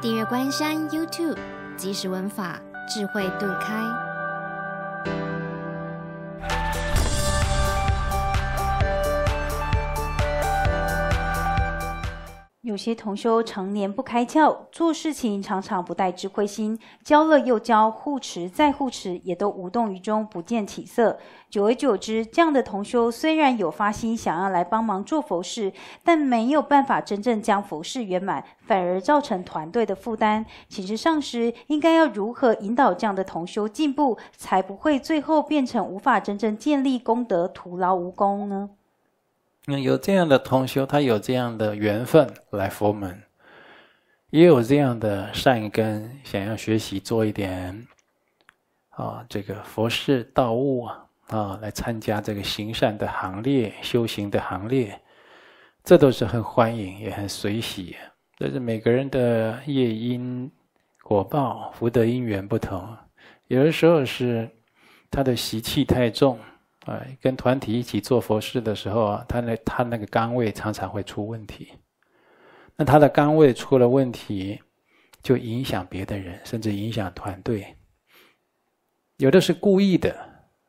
订阅关山 YouTube，即时文法，智慧顿开。有些同修常年不开窍，做事情常常不带智慧心，教了又教，护持再护持，也都无动于衷，不见起色。久而久之，这样的同修虽然有发心想要来帮忙做佛事，但没有办法真正将佛事圆满，反而造成团队的负担。其实上师应该要如何引导这样的同修进步，才不会最后变成无法真正建立功德，徒劳无功呢？那有这样的同修，他有这样的缘分来佛门，也有这样的善根，想要学习做一点，啊，这个佛事道务啊，啊，来参加这个行善的行列、修行的行列，这都是很欢迎，也很随喜。但是每个人的业因、果报、福德因缘不同，有的时候是他的习气太重。啊，跟团体一起做佛事的时候啊，他那他那个肝位常常会出问题。那他的肝位出了问题，就影响别的人，甚至影响团队。有的是故意的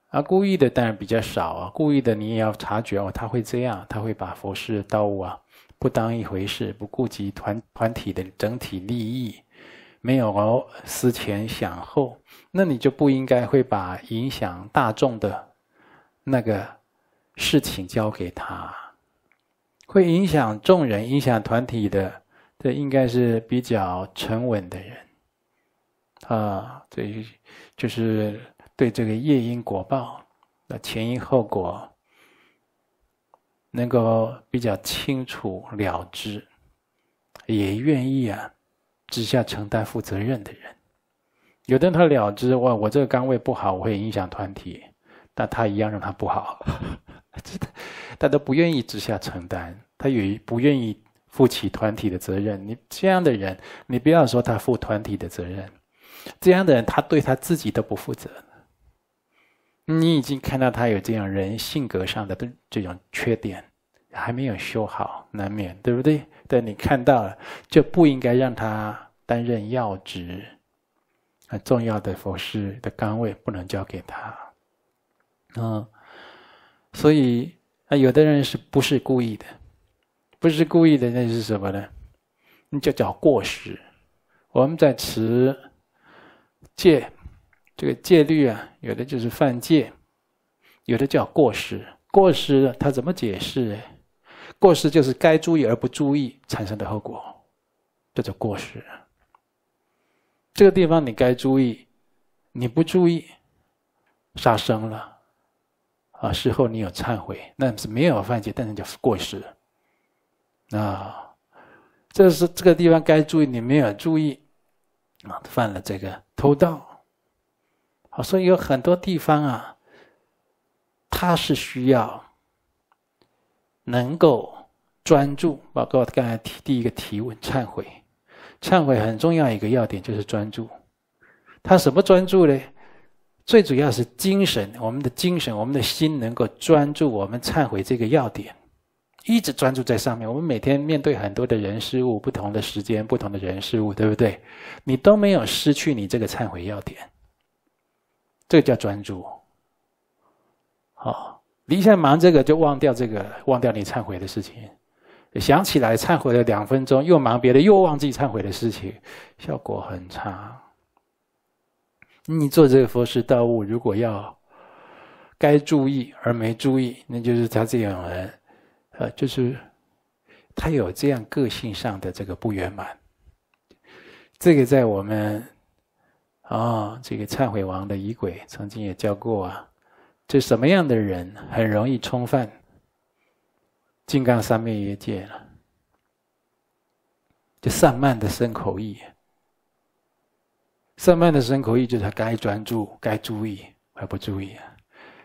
啊，故意的当然比较少啊，故意的你也要察觉哦，他会这样，他会把佛事道务啊不当一回事，不顾及团团体的整体利益，没有思前想后，那你就不应该会把影响大众的。那个事情交给他，会影响众人、影响团体的，这应该是比较沉稳的人啊。对，就是对这个业因果报，那前因后果能够比较清楚了知，也愿意啊，之下承担负责任的人，有的人他了之哇，我这个岗位不好，我会影响团体。但他一样让他不好，他都不愿意之下承担，他也不愿意负起团体的责任。你这样的人，你不要说他负团体的责任，这样的人他对他自己都不负责。你已经看到他有这样人性格上的这种缺点，还没有修好，难免对不对？但你看到了，就不应该让他担任要职，很重要的佛事的岗位不能交给他。嗯，所以啊，有的人是不是故意的？不是故意的，那是什么呢？那就叫过失。我们在持戒，这个戒律啊，有的就是犯戒，有的叫过失。过失他怎么解释？过失就是该注意而不注意产生的后果，叫做过失。这个地方你该注意，你不注意，杀生了。啊，事后你有忏悔，那是没有犯戒，但是就过失。啊，这是这个地方该注意，你没有注意，啊，犯了这个偷盗。好，所以有很多地方啊，它是需要能够专注。包括刚才提第一个提问，忏悔，忏悔很重要一个要点就是专注。他什么专注呢？最主要是精神，我们的精神，我们的心能够专注，我们忏悔这个要点，一直专注在上面。我们每天面对很多的人事物，不同的时间，不同的人事物，对不对？你都没有失去你这个忏悔要点，这个叫专注。好，你现在忙这个就忘掉这个，忘掉你忏悔的事情，想起来忏悔了两分钟，又忙别的，又忘记忏悔的事情，效果很差。你做这个佛事道务，如果要该注意而没注意，那就是他这样人，啊，就是他有这样个性上的这个不圆满。这个在我们啊，这个忏悔王的仪轨曾经也教过啊，就什么样的人很容易冲犯金刚三昧耶戒了，就散漫的生口意。上班的时候可以就是该专注，该注意，还不注意啊？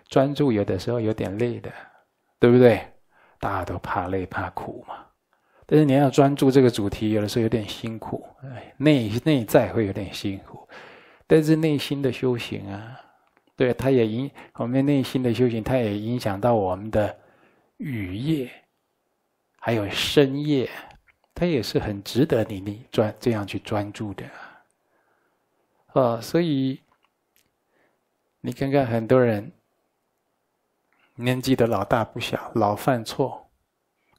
专注有的时候有点累的，对不对？大家都怕累怕苦嘛。但是你要专注这个主题，有的时候有点辛苦，内内在会有点辛苦。但是内心的修行啊，对它也影我们内心的修行，它也影响到我们的语夜还有深夜，它也是很值得你你专这样去专注的。啊，所以你看看，很多人年纪的老大不小，老犯错，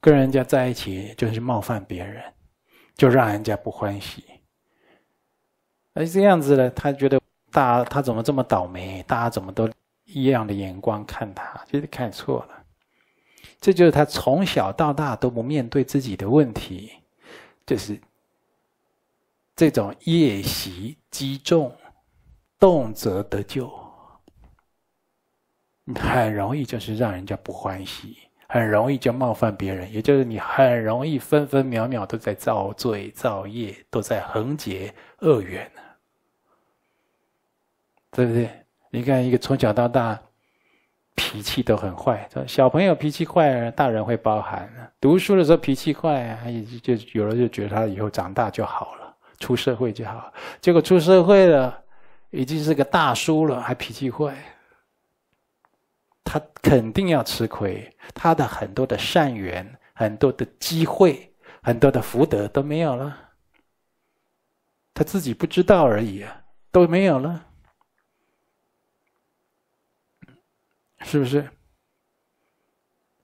跟人家在一起就是冒犯别人，就让人家不欢喜。而这样子呢，他觉得大他怎么这么倒霉？大家怎么都一样的眼光看他，其实看错了。这就是他从小到大都不面对自己的问题，就是。这种夜袭击中，动则得救，很容易就是让人家不欢喜，很容易就冒犯别人，也就是你很容易分分秒秒都在造罪造业，都在横结恶缘呢，对不对？你看一个从小到大，脾气都很坏，小朋友脾气坏，大人会包涵；读书的时候脾气坏啊，就有人就觉得他以后长大就好了。出社会就好，结果出社会了，已经是个大叔了，还脾气坏。他肯定要吃亏，他的很多的善缘、很多的机会、很多的福德都没有了，他自己不知道而已啊，都没有了，是不是？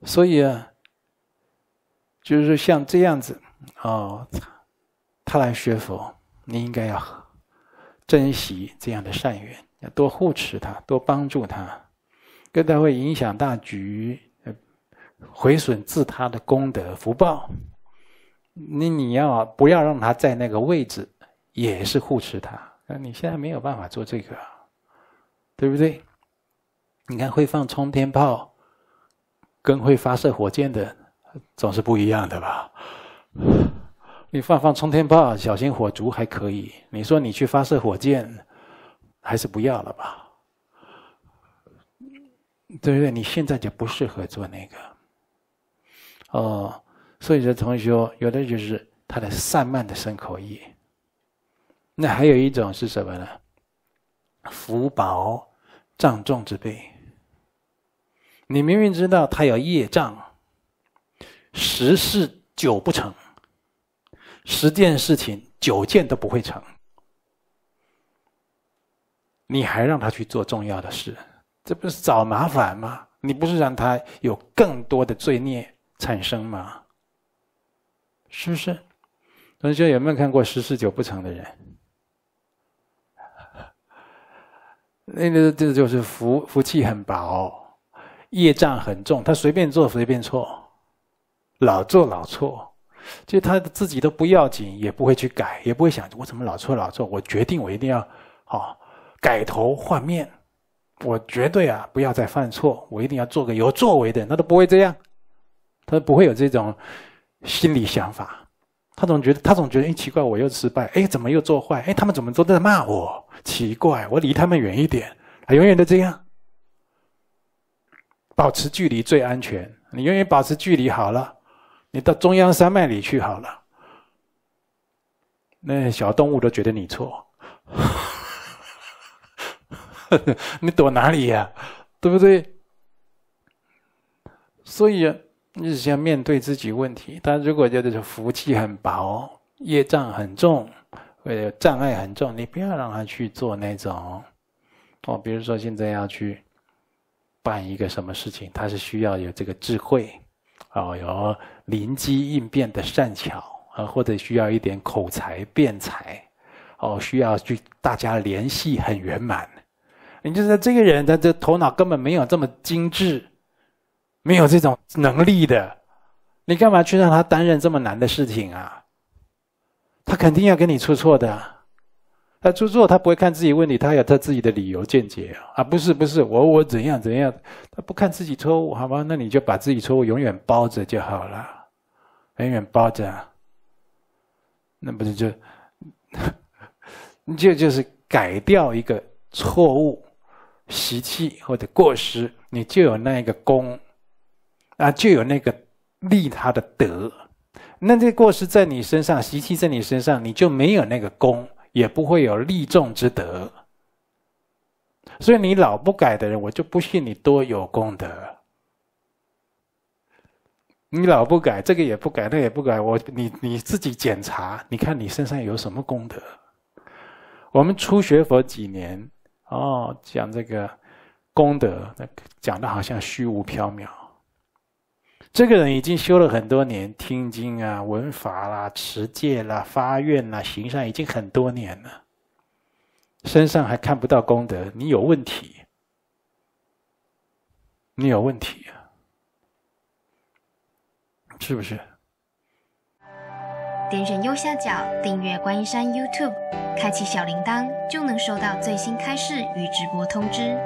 所以啊，就是像这样子，哦。他来学佛，你应该要珍惜这样的善缘，要多护持他，多帮助他，跟为他会影响大局，毁损自他的功德福报。你你要不要让他在那个位置，也是护持他？那你现在没有办法做这个，对不对？你看会放冲天炮，跟会发射火箭的，总是不一样的吧？你放放冲天炮，小心火烛还可以。你说你去发射火箭，还是不要了吧？对不对？你现在就不适合做那个。哦，所以说同学有的就是他的散漫的生口意。那还有一种是什么呢？福薄、障重之辈。你明明知道他有业障，十事九不成。十件事情九件都不会成，你还让他去做重要的事，这不是找麻烦吗？你不是让他有更多的罪孽产生吗？是不是？同学有没有看过十事九不成的人？那个这就是福福气很薄，业障很重，他随便做随便错，老做老错。就他自己都不要紧，也不会去改，也不会想我怎么老错老错。我决定我一定要好改头换面，我绝对啊不要再犯错，我一定要做个有作为的人。他都不会这样，他都不会有这种心理想法。他总觉得他总觉得，哎，奇怪，我又失败，哎，怎么又做坏？哎，他们怎么都在骂我？奇怪，我离他们远一点，他永远都这样，保持距离最安全。你永远保持距离好了。你到中央山脉里去好了，那小动物都觉得你错，你躲哪里呀？对不对？所以你只要面对自己问题。他如果觉得是福气很薄，业障很重，或者障碍很重，你不要让他去做那种哦。比如说现在要去办一个什么事情，他是需要有这个智慧。哦，有灵机应变的善巧啊，或者需要一点口才辩才，哦，需要去大家联系很圆满。你就是这个人，他的头脑根本没有这么精致，没有这种能力的，你干嘛去让他担任这么难的事情啊？他肯定要跟你出错的。他出错，他不会看自己问题，他有他自己的理由见解啊！啊，不是不是，我我怎样怎样，他不看自己错误好吗？那你就把自己错误永远包着就好了，永远包着，那不是就，就就是改掉一个错误习气或者过失，你就有那一个功啊，就有那个利他的德。那这个过失在你身上，习气在你身上，你就没有那个功。也不会有利众之德，所以你老不改的人，我就不信你多有功德。你老不改，这个也不改，那也不改，我你你自己检查，你看你身上有什么功德？我们初学佛几年，哦，讲这个功德，那讲的好像虚无缥缈。这个人已经修了很多年，听经啊、闻法啦、持戒啦、发愿啦、行善，已经很多年了，身上还看不到功德，你有问题，你有问题啊，是不是？点选右下角订阅观音山 YouTube，开启小铃铛，就能收到最新开示与直播通知。